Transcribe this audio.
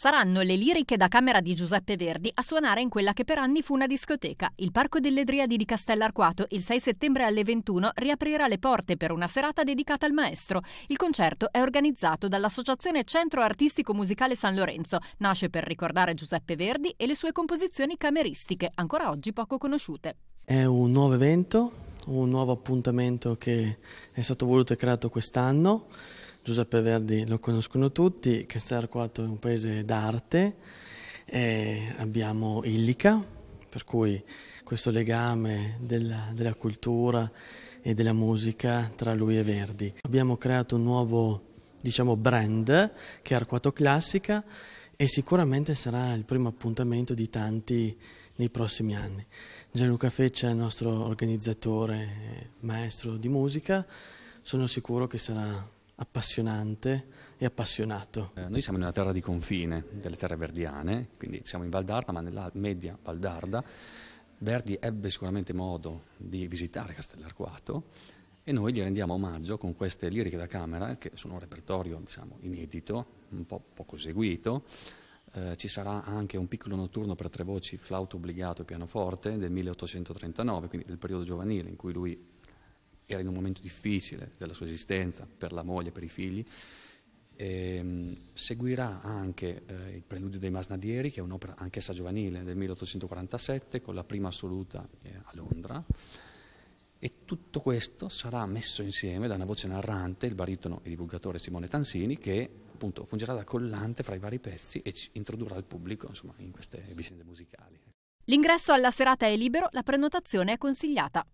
Saranno le liriche da camera di Giuseppe Verdi a suonare in quella che per anni fu una discoteca. Il Parco delle Driadi di Castellarquato, il 6 settembre alle 21, riaprirà le porte per una serata dedicata al maestro. Il concerto è organizzato dall'Associazione Centro Artistico Musicale San Lorenzo. Nasce per ricordare Giuseppe Verdi e le sue composizioni cameristiche, ancora oggi poco conosciute. È un nuovo evento, un nuovo appuntamento che è stato voluto e creato quest'anno Giuseppe Verdi lo conoscono tutti, Castel Arquato è un paese d'arte, e abbiamo Illica, per cui questo legame della, della cultura e della musica tra lui e Verdi. Abbiamo creato un nuovo diciamo, brand che è Arquato Classica e sicuramente sarà il primo appuntamento di tanti nei prossimi anni. Gianluca Feccia è il nostro organizzatore, eh, maestro di musica, sono sicuro che sarà appassionante e appassionato. Eh, noi siamo in una terra di confine, delle terre verdiane, quindi siamo in Valdarda, ma nella media Valdarda Verdi ebbe sicuramente modo di visitare Castellarquato e noi gli rendiamo omaggio con queste liriche da camera, che sono un repertorio diciamo, inedito, un po' poco eseguito, eh, ci sarà anche un piccolo notturno per tre voci, flauto obbligato e pianoforte del 1839, quindi del periodo giovanile in cui lui era in un momento difficile della sua esistenza, per la moglie, per i figli. E, ehm, seguirà anche eh, il Preludio dei Masnadieri, che è un'opera anch'essa giovanile del 1847, con la prima assoluta eh, a Londra. E tutto questo sarà messo insieme da una voce narrante, il baritono e divulgatore Simone Tansini, che appunto fungerà da collante fra i vari pezzi e ci introdurrà il pubblico insomma, in queste vicende musicali. L'ingresso alla serata è libero, la prenotazione è consigliata.